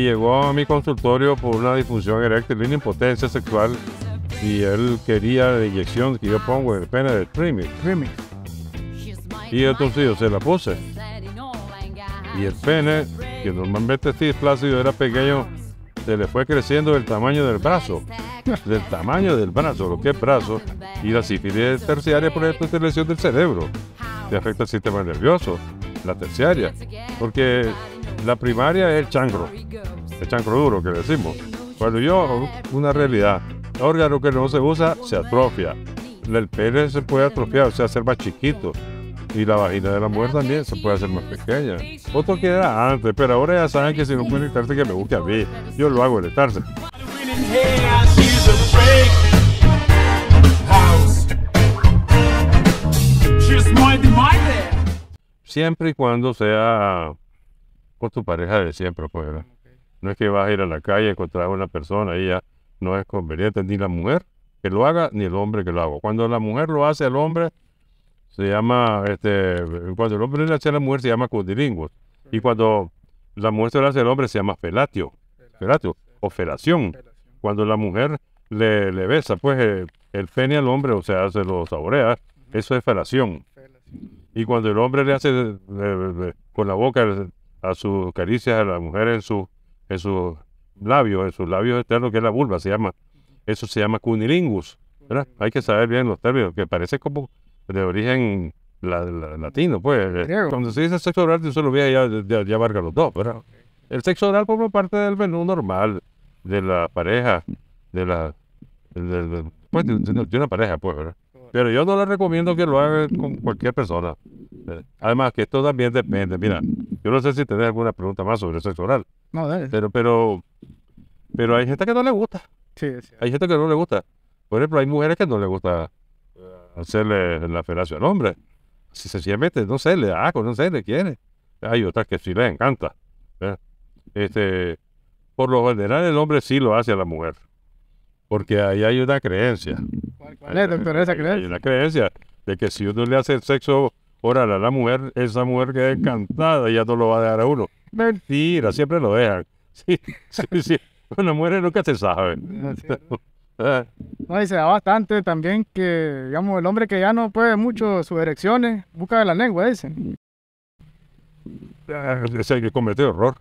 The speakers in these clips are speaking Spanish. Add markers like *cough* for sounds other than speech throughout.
llegó a mi consultorio por una disfunción eréctil, una impotencia sexual, y él quería la inyección que yo pongo en el pene de Trimix. Y entonces yo se la puse. Y el pene, que normalmente sí es era pequeño, se le fue creciendo del tamaño del brazo. Del tamaño del brazo, lo que es brazo. Y la sífilis terciaria por ejemplo es lesión del cerebro. Te afecta el sistema nervioso, la terciaria. Porque la primaria es el chancro, el chancro duro que decimos. Cuando yo, una realidad, el órgano que no se usa se atrofia. El pene se puede atrofiar, o sea, hacer más chiquito. Y la vagina de la mujer también se puede hacer más pequeña. Otro que era antes, pero ahora ya saben que si no pueden estarse, que me busque a mí. Yo lo hago el Siempre y cuando sea con tu pareja de siempre, pues, No es que vas a ir a la calle a encontrar a una persona y ya no es conveniente ni la mujer que lo haga ni el hombre que lo haga. Cuando la mujer lo hace al hombre, se llama, este, cuando el hombre le hace a la mujer se llama cundilingus. Y cuando la mujer se lo hace al hombre se llama felatio, felatio, o felación. Cuando la mujer le, besa, pues el, el pene al hombre, o sea, se lo saborea, eso es felación. Y cuando el hombre le hace eh, eh, eh, con la boca a sus caricias a la mujer en sus en sus labios, en sus labios externos, que es la vulva, se llama. Eso se llama cunilingus, ¿verdad? Hay que saber bien los términos, que parece como de origen latino, pues. Cuando se dice sexo oral, yo solo voy a ya, ya, los dos, ¿verdad? El sexo oral forma parte del menú normal de la pareja, de la. De, pues, de, una pareja, pues, ¿verdad? Pero yo no le recomiendo que lo haga con cualquier persona. Eh, además, que esto también depende. Mira, yo no sé si tenés alguna pregunta más sobre el sexo oral. No, dale. Pero, pero, pero hay gente que no le gusta. Sí, sí. Hay gente que no le gusta. Por ejemplo, hay mujeres que no le gusta eh, hacerle la felación al hombre. Si sencillamente, no sé, le da no sé, le quiere. Hay otras que sí les encanta. ¿eh? Este, por lo general, el hombre sí lo hace a la mujer. Porque ahí hay una creencia. ¿Cuál, cuál es, esa creencia? Hay una creencia de que si uno le hace el sexo Órale, la mujer, esa mujer que es encantada, ya no lo va a dejar a uno. Mentira, siempre lo dejan. *laughs* Sí, sí, sí. nunca se sabe. *laughs* Ah. No, se bastante también que, digamos, el hombre que ya no puede mucho sus erecciones, busca de la lengua, dicen. Ah, es el que comete error.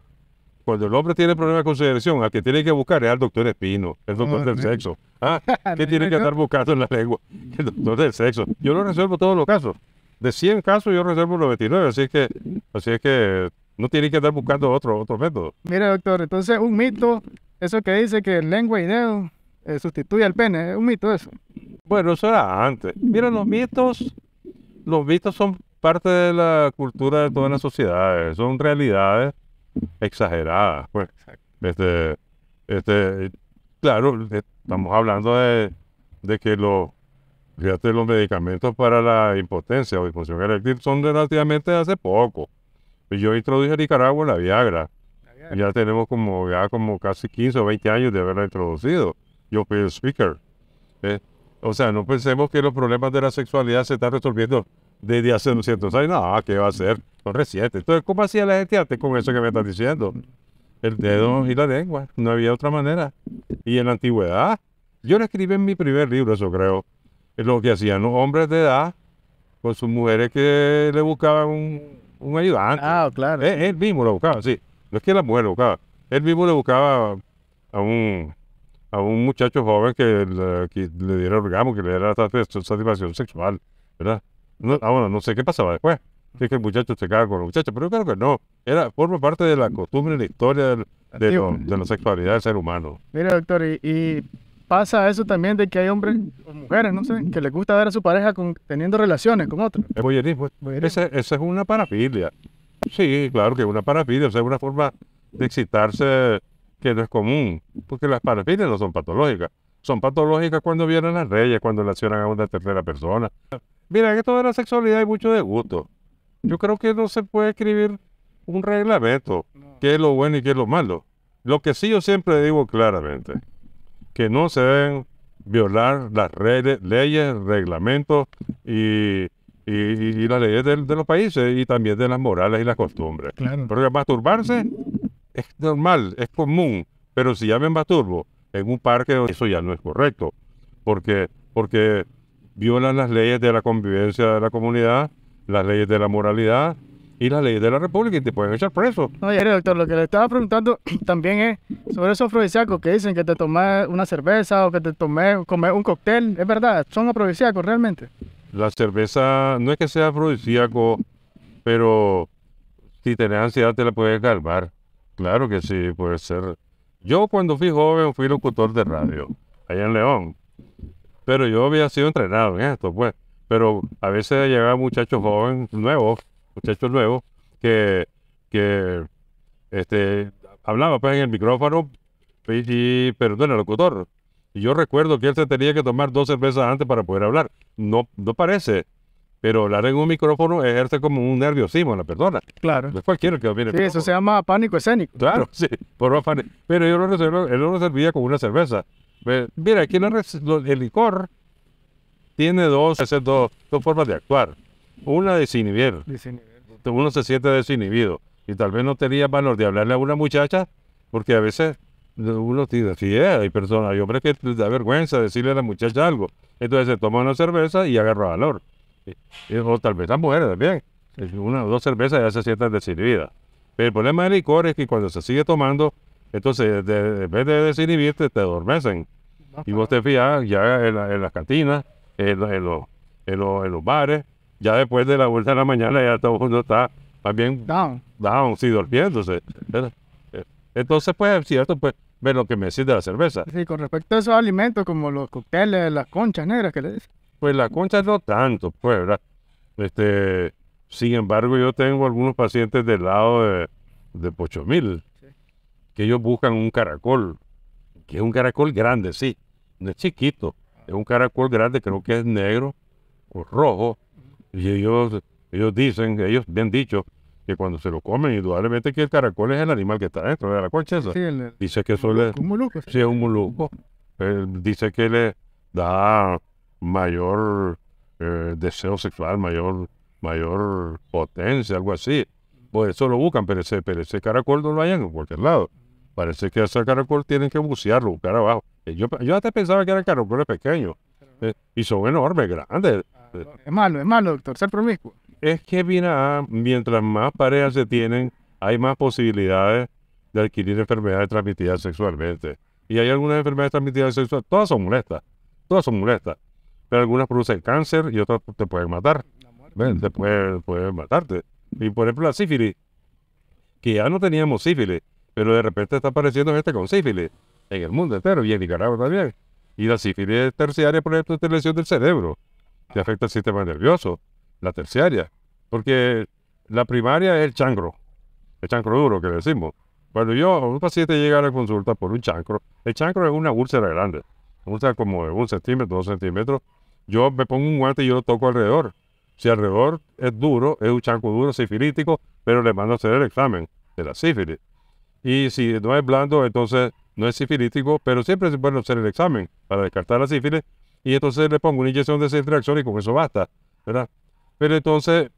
Cuando el hombre tiene problemas con su erección, al que tiene que buscar es al doctor Espino, el doctor del sexo. Ah, ¿Qué *laughs* tiene que estar buscando en la lengua? El doctor del sexo. Yo lo resuelvo todos los casos de 100 casos yo reservo 99, así que, así es que no tiene que estar buscando otro, otro método. Mira doctor, entonces un mito, eso que dice que lengua y dedo eh, sustituye al pene, es un mito eso. Bueno, eso era antes. Mira, los mitos, los mitos son parte de la cultura de todas las sociedades, son realidades exageradas. Pues, este, este, claro, estamos hablando de, de que los Fíjate, los medicamentos para la impotencia o disfunción eréctil son relativamente hace poco. Pues yo introduje a Nicaragua la Viagra. la Viagra. Ya tenemos como ya como casi 15 o 20 años de haberla introducido. Yo fui el speaker. ¿eh? O sea, no pensemos que los problemas de la sexualidad se están resolviendo desde hace 200 años. No, ¿qué va a ser? Son recientes. Entonces, ¿cómo hacía la gente antes con eso que me están diciendo? El dedo y la lengua. No había otra manera. Y en la antigüedad, yo lo escribí en mi primer libro, eso creo lo que hacían los hombres de edad con sus mujeres que le buscaban un, un ayudante. Ah, claro. Él, mismo lo buscaba, sí. No es que la mujer lo buscaba. Él mismo le buscaba a un, a un muchacho joven que le, que le diera orgasmo, que le diera satisfacción sexual, ¿verdad? No, ah, no sé qué pasaba después. es que el muchacho se caga con la muchacha, pero claro que no. Era, forma parte de la costumbre de la historia de, la sexualidad del ser humano. Mira, doctor, y pasa eso también de que hay hombres o mujeres, no sé, que les gusta ver a su pareja con, teniendo relaciones con otros. Eso esa es una parafilia. Sí, claro que es una parafilia, o sea, es una forma de excitarse que no es común, porque las parafilias no son patológicas. Son patológicas cuando vienen las reyes, cuando relacionan a una tercera persona. Mira, en esto de la sexualidad hay mucho de gusto. Yo creo que no se puede escribir un reglamento, qué es lo bueno y qué es lo malo. Lo que sí yo siempre digo claramente que no se deben violar las redes, leyes, reglamentos y y, las leyes de, los países y también de las morales y las costumbres. Claro. Porque masturbarse es normal, es común, pero si ya me masturbo en un parque, eso ya no es correcto, porque, porque violan las leyes de la convivencia de la comunidad, las leyes de la moralidad y las leyes de la República y te pueden echar preso. No, doctor, lo que le estaba preguntando *clears throat* también es sobre esos afrodisíacos que dicen que te tomás una cerveza o que te tomé comer un cóctel. ¿Es verdad? ¿Son afrodisíacos realmente? La cerveza no es que sea afrodisíaco, pero si tenés ansiedad te la puedes calmar. Claro que sí, puede ser. Yo cuando fui joven fui locutor de radio, allá en León. Pero yo había sido entrenado en esto, pues. Pero a veces llegaban muchachos jóvenes nuevos muchacho nuevo, que, que este, hablaba pues en el micrófono y, perdón, el locutor. yo recuerdo que él se tenía que tomar dos cervezas antes para poder hablar. No, no parece, pero hablar en un micrófono ejerce como un nerviosismo en la persona. Claro. es cualquiera que viene. Sí, eso se llama pánico escénico. Claro, *laughs* sí, Pero yo lo él lo servía con una cerveza. Mira, aquí el licor tiene dos, dos, dos formas de actuar. Una de sin De uno se siente desinhibido y tal vez no tenía valor de hablarle a una muchacha, porque a veces uno tiene, sí, eh, hay personas, hay hombres que da vergüenza decirle a la muchacha algo. Entonces se toma una cerveza y agarra valor. O tal vez las mujeres también. Una o dos cervezas ya se sienten desinhibidas. Pero el problema del licor es que cuando se sigue tomando, entonces de, en vez de desinhibirte, te adormecen. Y vos te fijas ya en, las cantinas, en, los, en los bares, ya después de la vuelta de la mañana ya todo el mundo está también bien down, down sí, durmiéndose. Eh, entonces, pues, es cierto, pues, ver lo que me decís de la cerveza. Sí, con respecto a esos alimentos como los cócteles, las conchas negras que le dicen. Pues las conchas no tanto, pues, ¿verdad? Este, sin embargo, yo tengo algunos pacientes del lado de, de Pochomil que ellos buscan un caracol, que es un caracol grande, sí, no es chiquito, es un caracol grande, creo que es negro o rojo, y ellos, ellos dicen, ellos bien dicho, que cuando se lo comen, indudablemente que el caracol es el animal que está dentro de la concha Sí, dice que eso le, un es un moluco. dice que le da mayor eh, deseo sexual, mayor, mayor potencia, algo así. Por eso lo buscan, pero ese, pero ese caracol no lo hayan en cualquier lado. Parece que ese caracol tienen que bucearlo, buscar abajo. Eh, yo, yo hasta pensaba que eran caracoles pequeños. Eh, y son enormes, grandes. Es malo, es malo, doctor, ser promiscuo. Es que mientras más parejas se tienen, hay más posibilidades de adquirir enfermedades transmitidas sexualmente. Y hay algunas enfermedades transmitidas sexualmente, todas son molestas, todas son molestas, pero algunas producen cáncer y otras te pueden matar. te pueden, matarte. Y por ejemplo la sífilis, que ya no teníamos sífilis, pero de repente está apareciendo gente con sífilis en el mundo entero y en Nicaragua también. Y la sífilis terciaria, por ejemplo, de lesión del cerebro que afecta el sistema nervioso, la terciaria, porque la primaria es el chancro, el chancro duro que decimos. Cuando yo, un paciente llega a la consulta por un chancro, el chancro es una úlcera grande, una úlcera como de un centímetro, dos centímetros, yo me pongo un guante y yo lo toco alrededor. Si alrededor es duro, es un chancro duro sifilítico, pero le mando a hacer el examen de la sífilis. Y si no es blando, entonces no es sifilítico, pero siempre se puede hacer el examen para descartar la sífilis y entonces le pongo una inyección de esa interacción y con eso basta, ¿verdad? Pero entonces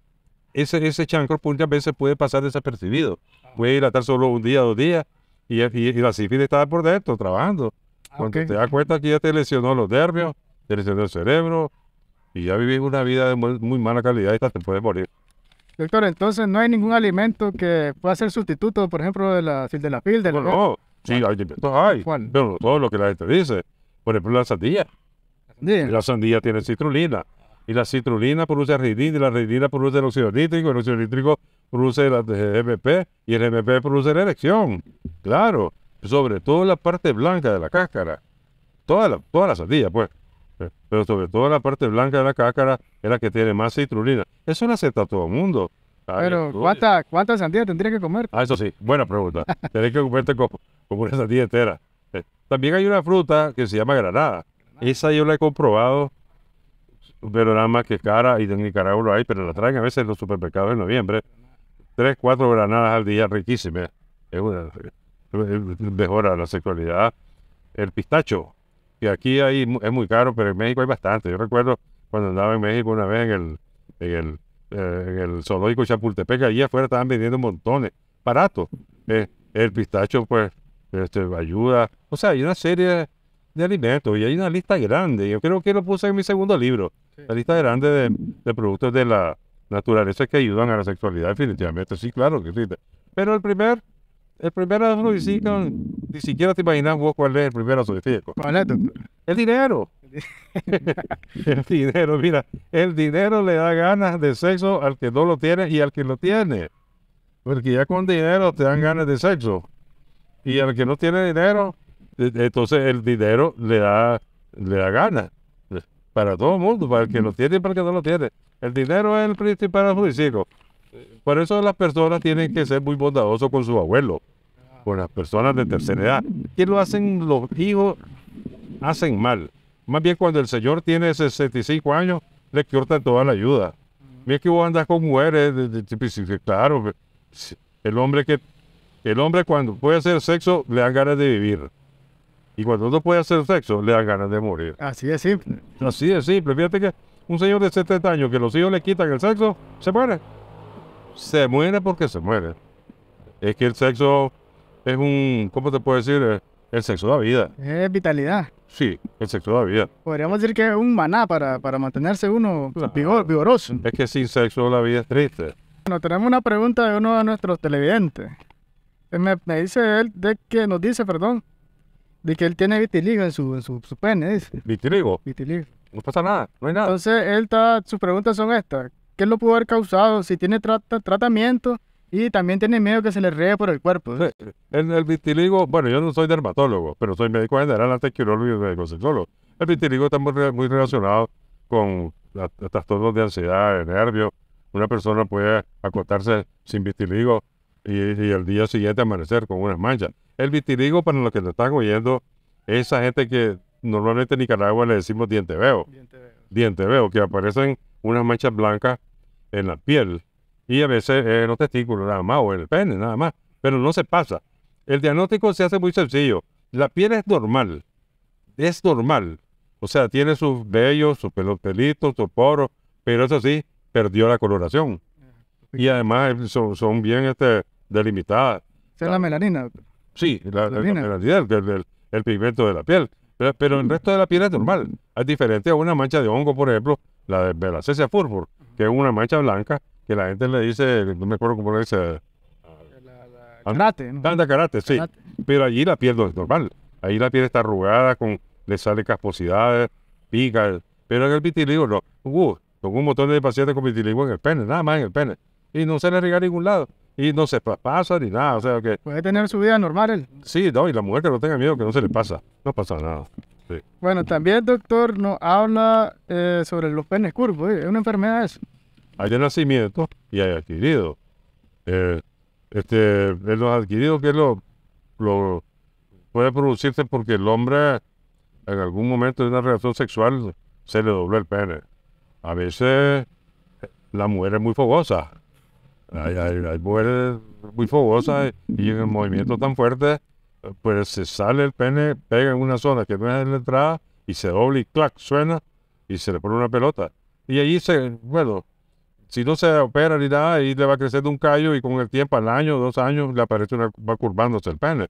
ese, ese chancro muchas veces puede pasar desapercibido. Ah. Puede ir a solo un día, dos días, y, la sífilis está por dentro, trabajando. Ah, Cuando te das cuenta que ya te lesionó los nervios, te lesionó el cerebro, y ya vivís una vida de muy, mala calidad y hasta te puedes morir. Doctor, entonces no hay ningún alimento que pueda ser sustituto, por ejemplo, de la sildenafil, de la... no, sí, hay alimentos, hay. Pero todo lo que la gente dice. Por ejemplo, la sandía. La sandía tiene citrulina. Y la citrulina produce arginina, y la arginina produce el óxido nítrico, el óxido nítrico produce el MP y el MP produce la erección. Claro, sobre todo la parte blanca de la cáscara. Toda la, toda la sandía, pues. Eh, pero sobre todo la parte blanca de la cáscara es la que tiene más citrulina. Eso lo acepta todo el mundo. Pero, ¿cuántas cuánta sandías tendría que comer? Ah, eso sí, buena pregunta. *laughs* Tendrías que comerte como una sandía entera. Eh, también hay una fruta que se llama granada. Esa yo la he comprobado, pero nada más que cara, y de Nicaragua lo hay, pero la traen a veces en los supermercados en noviembre. Tres, cuatro granadas al día, riquísimas. Es una, mejora la sexualidad. El pistacho, que aquí hay, es muy caro, pero en México hay bastante. Yo recuerdo cuando andaba en México una vez en el, en el, eh, en zoológico Chapultepec, allí afuera estaban vendiendo montones, barato. Eh, el pistacho, pues, este, ayuda. O sea, hay una serie de de alimentos y hay una lista grande. Yo creo que lo puse en mi segundo libro, la lista grande de, productos de la naturaleza que ayudan a la sexualidad, definitivamente. Sí, claro que sí. Pero el primer, el primer dicen ni siquiera te imaginas vos cuál es el primer El dinero. *laughs* el dinero, mira, el dinero le da ganas de sexo al que no lo tiene y al que lo tiene. Porque ya con dinero te dan ganas de sexo. Y al que no tiene dinero, entonces el dinero le da, le da ganas para todo el mundo, para el que lo tiene y para el que no lo tiene. El dinero es el principal juicio. Por eso las personas tienen que ser muy bondadosos con sus abuelos, con las personas de tercera edad. ¿Qué lo hacen los hijos? Hacen mal. Más bien cuando el señor tiene 65 años, le cortan toda la ayuda. Mira que vos andas con mujeres, pues, claro, pues, el hombre que el hombre cuando puede hacer sexo le dan ganas de vivir. Y cuando uno puede hacer sexo, le da ganas de morir. Así de simple. Así de simple. Fíjate que un señor de 70 años que los hijos le quitan el sexo, se muere. Se muere porque se muere. Es que el sexo es un, ¿cómo te puedo decir? El sexo da vida. Es vitalidad. Sí, el sexo da vida. Podríamos decir que es un maná para, para mantenerse uno vigoroso. Es que sin sexo la vida es triste. Bueno, tenemos una pregunta de uno de nuestros televidentes. Eh, me, me dice él, de que nos dice, perdón, de que él tiene vitiligo en su, pene, dice. ¿Vitiligo? Vitiligo. No pasa nada, no hay nada. Entonces, él está, sus preguntas son estas. ¿Qué lo pudo haber causado? Si tiene tratamiento y también tiene miedo que se le ree por el cuerpo. En El, vitiligo, bueno, yo no soy dermatólogo, pero soy médico general, antequirólogo y médico sexólogo. El vitiligo está muy, relacionado con trastornos de ansiedad, de nervios. Una persona puede acostarse sin vitiligo y, el día siguiente amanecer con unas manchas. El vitiligo, para los que lo están oyendo, esa gente que normalmente en Nicaragua le decimos diente veo. Diente veo. que aparecen unas manchas blancas en la piel y a veces en los testículos nada más o en el pene nada más, pero no se pasa. El diagnóstico se hace muy sencillo. La piel es normal, es normal. O sea, tiene sus vellos, sus pelitos, sus poros, pero eso sí, perdió la coloración. Y además son, son bien este, delimitada. es la melanina. Sí, la, melanina. el, pigmento de la piel. Pero, el resto de la piel es normal. Es diferente a una mancha de hongo, por ejemplo, la de Belacésia furfur, que es una mancha blanca que la gente le dice, no me acuerdo cómo le dice. Ah, karate, ¿no? Tanda karate, sí. Pero allí la piel no es normal. Ahí la piel está arrugada, con, le sale casposidades, pica. Pero en el vitiligo no. Uh, un montón de pacientes con vitiligo en el pene, nada más en el pene. Y no se le riega a ningún lado y no se pasa ni nada. O sea, que. Puede tener su vida normal él. Sí, no, y la mujer que no tenga miedo, que no se le pasa. No pasa nada. Bueno, también, doctor, nos habla eh, sobre los penes curvos. Eh, es una enfermedad eso. Hay de nacimiento y hay adquirido. Eh, este, es los adquirido que lo, lo puede producirse porque el hombre en algún momento de una relación sexual se le dobló el pene. A veces la mujer es muy fogosa hay, mujeres muy fogosas y en el movimiento tan fuerte, pues se sale el pene, pega en una zona que no es la entrada y se dobla y clac, suena y se le pone una pelota. Y ahí se, bueno, si no se opera ni nada, ahí le va creciendo un callo y con el tiempo, al año, dos años, le aparece una, va curvándose el pene.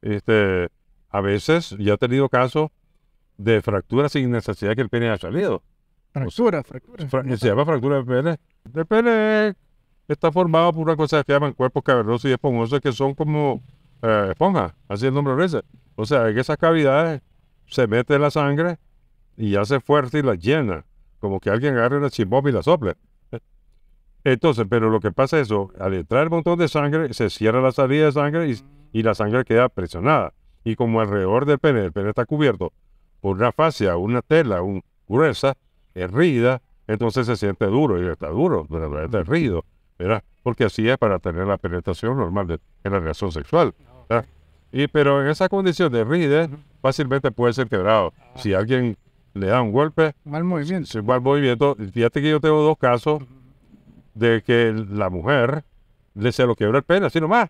Este, a veces, ya he tenido casos de fracturas sin necesidad que el pene haya salido. Fractura, fractura. se llama fractura del pene. El pene está formado por una cosa que se llaman cuerpos cavernosos y esponjosos, que son como eh, esponjas, así el nombre lo dice. O sea, en esas cavidades se mete la sangre y hace fuerte y la llena, como que alguien agarre una chimbomba y la sople. Entonces, pero lo que pasa es eso, al entrar el montón de sangre, se cierra la salida de sangre y, la sangre queda presionada. Y como alrededor del pene, el pene está cubierto por una fascia, una tela un, gruesa, herrida, entonces se siente duro y está duro, pero está herrido. Porque así es para tener la penetración normal de, en la relación sexual. Ah, y, pero en esa condición de rigidez, fácilmente puede ser quebrado. Ah. Si alguien le da un golpe. Mal movimiento. mal movimiento. Fíjate que yo tengo dos casos de que la mujer le se lo quebró el pene, así nomás.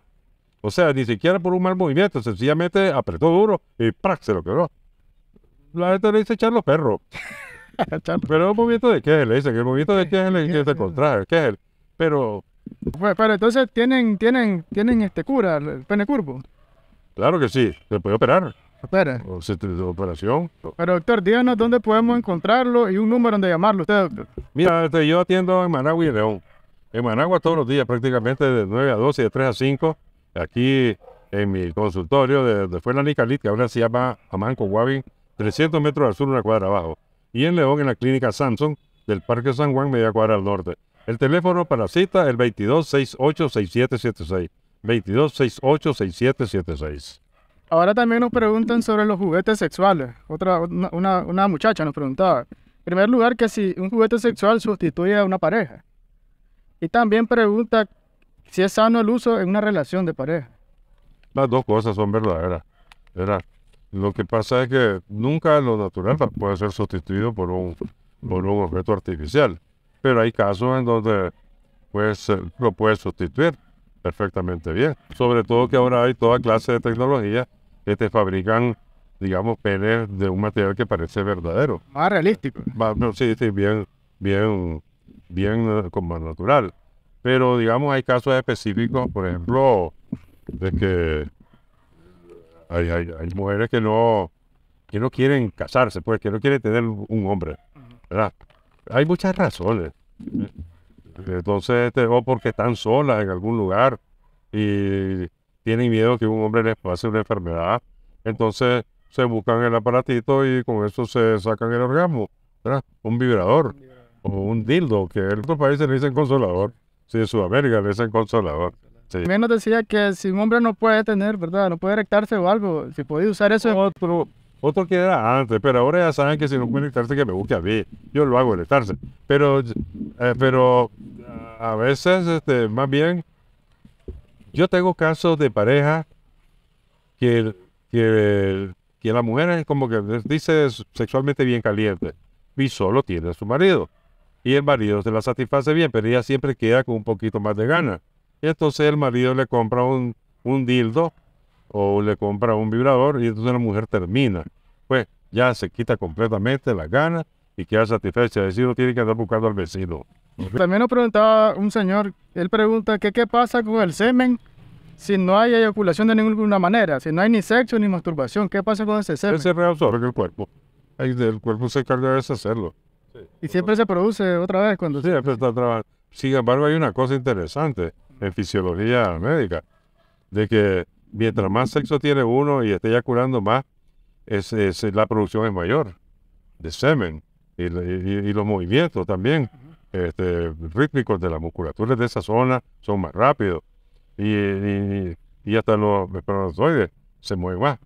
O sea, ni siquiera por un mal movimiento, sencillamente apretó duro y ¡prac! se lo quebró. La gente le dice echar los perros. *laughs* Pero el movimiento de qué le dicen, el movimiento de qué le que se contrae, ¿qué es pero... Pero, entonces tienen, tienen, tienen este cura, el pene curvo. Claro que sí, se puede operar. Opera. O operación. Pero doctor, díganos dónde podemos encontrarlo y un número donde llamarlo usted, Mira, este, yo atiendo en Managua y León. En Managua todos los días, prácticamente de 9 a 12 y de 3 a 5. Aquí en mi consultorio de, de la Nicalit, que ahora se llama Amanco Guavi, 300 metros al sur, una cuadra abajo. Y en León, en la clínica Samsung del Parque San Juan, media cuadra al norte. El teléfono para cita el 2268-6776. 2268-6776. Ahora también nos preguntan sobre los juguetes sexuales. Otra, una, muchacha nos preguntaba. En primer lugar, que si un juguete sexual sustituye a una pareja. Y también pregunta si es sano el uso en una relación de pareja. Las dos cosas son verdaderas. Lo que pasa es que nunca lo natural puede ser sustituido por un, por un objeto artificial pero hay casos en donde pues, lo puedes sustituir perfectamente bien. Sobre todo que ahora hay toda clase de tecnología que te fabrican, digamos, penes de un material que parece verdadero. Más realístico. sí, sí, bien, bien, bien eh, como natural. Pero, digamos, hay casos específicos, por ejemplo, de que hay, mujeres que no, que no quieren casarse, pues, que no quieren tener un hombre, ¿verdad? hay muchas razones. Entonces, este, o porque están solas en algún lugar y tienen miedo que un hombre les pase una enfermedad. Entonces, se buscan el aparatito y con eso se sacan el orgasmo. Un vibrador o un dildo, que en otros países le dicen consolador. si en Sudamérica le dicen consolador. Sí. También nos decía que si un hombre no puede tener, ¿verdad? No puede erectarse o algo, si puede usar eso. Otro, otro que era antes, pero ahora ya saben que si no pueden mm. estarse, que me busque a mí. Yo lo hago el estarse. Pero, eh, pero a veces, este, más bien, yo tengo casos de pareja que, que, que la mujer es como que dice sexualmente bien caliente y solo tiene a su marido. Y el marido se la satisface bien, pero ella siempre queda con un poquito más de ganas. Entonces el marido le compra un, un dildo o le compra un vibrador y entonces la mujer termina. Pues ya se quita completamente la gana y queda satisfecha. el vecino tiene que andar buscando al vecino. También nos preguntaba un señor, él pregunta que qué pasa con el semen si no hay eyaculación de ninguna manera, si no hay ni sexo ni masturbación, ¿qué pasa con ese semen? se reabsorbe el cuerpo. El cuerpo se encarga de hacerlo y siempre se produce otra vez cuando sí, se... Siempre está trabajando. Sin embargo, hay una cosa interesante en fisiología médica, de que mientras más sexo tiene uno y esté ya curando más, la producción es mayor de semen y, los movimientos también este, rítmicos de las musculaturas de esa zona son más rápidos y, hasta los espermatozoides se mueven más.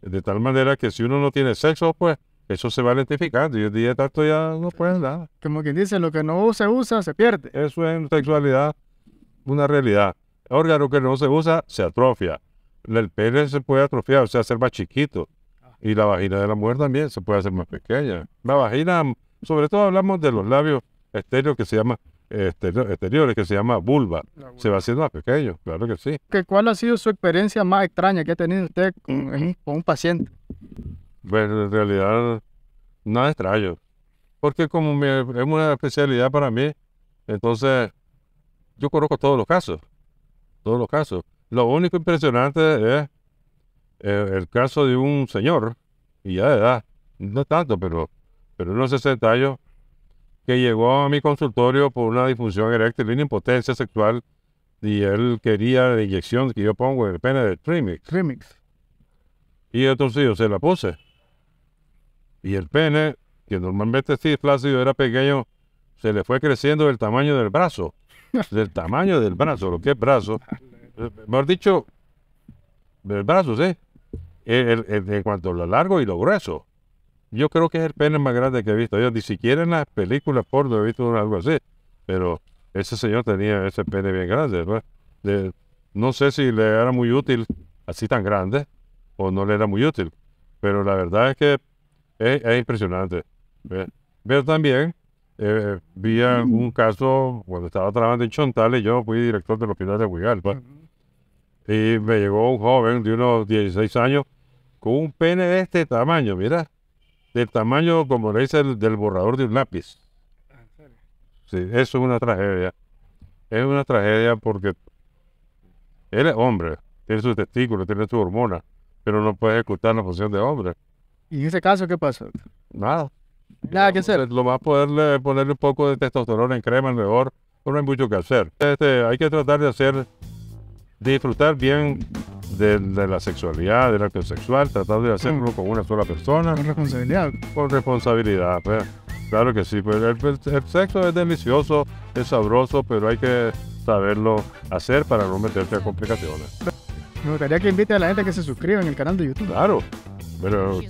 De tal manera que si uno no tiene sexo, pues eso se va lentificando y el día tanto ya no puede pues, nada. Como quien dice, lo que no se usa se pierde. Eso es en sexualidad una realidad. órgano que no se usa se atrofia el pene se puede atrofiar, o sea, hacer más chiquito. Ah. Y la vagina de la mujer también se puede hacer más pequeña. La vagina, sobre todo hablamos de los labios que se llama este, exteriores que se llama vulva. Se va haciendo más pequeño, claro que sí. ¿Qué, ¿Cuál ha sido su experiencia más extraña que ha tenido usted con, un paciente? Pues en realidad nada extraño, porque como es una especialidad para mí, entonces yo conozco todos los casos, todos los casos. Lo único impresionante es eh, el caso de un señor, y ya de edad, no tanto, pero, pero unos 60 años, que llegó a mi consultorio por una disfunción eréctil, una impotencia sexual, y él quería la inyección que yo pongo en el pene de Trimix. Trimix. Y entonces yo se la puse. Y el pene, que normalmente sí flácido era pequeño, se le fue creciendo del tamaño del brazo. *laughs* del tamaño del brazo, lo que es brazo mejor dicho, el brazo, sí, en cuanto a lo largo y lo grueso. Yo creo que es el pene más grande que he visto. Yo ni siquiera en las películas porno he visto algo así. Pero ese señor tenía ese pene bien grande. ¿no? no sé si le era muy útil así tan grande o no le era muy útil. Pero la verdad es que es, impresionante. Pero también eh, vi un caso cuando estaba trabajando en Chontales. Yo fui director del hospital de Huigal. Pues. Y me llegó un joven de unos 16 años con un pene de este tamaño, mira. Del tamaño, como le dice, del borrador de un lápiz. Sí, eso es una tragedia. Es una tragedia porque él es hombre, tiene sus testículos, tiene sus hormonas, pero no puede ejecutar la función de hombre. ¿Y en ese caso qué pasó? Nada. Nada que hacer. Lo a poderle ponerle un poco de testosterona en crema alrededor, no hay mucho que hacer. Este, hay que tratar de hacer disfrutar bien de, la sexualidad, del acto sexual, tratar de hacerlo mm. con una sola persona. Con responsabilidad. Por responsabilidad, pues. Claro que sí, pues, pues, el, sexo es delicioso, es sabroso, pero hay que saberlo hacer para no meterte a complicaciones. Me gustaría que invite a la gente que se suscriba en el canal de YouTube. Claro, pero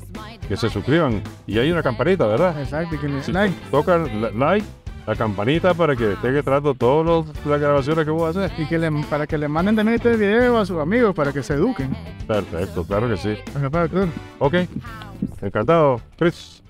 que se suscriban. Y hay una campanita, ¿verdad? Exacto, que le si like. Tocan like, la campanita para que esté que trato todas las grabaciones que voy a hacer. Y que le, para que le manden también este video a sus amigos para que se eduquen. Perfecto, claro que sí. Ok, encantado, Chris.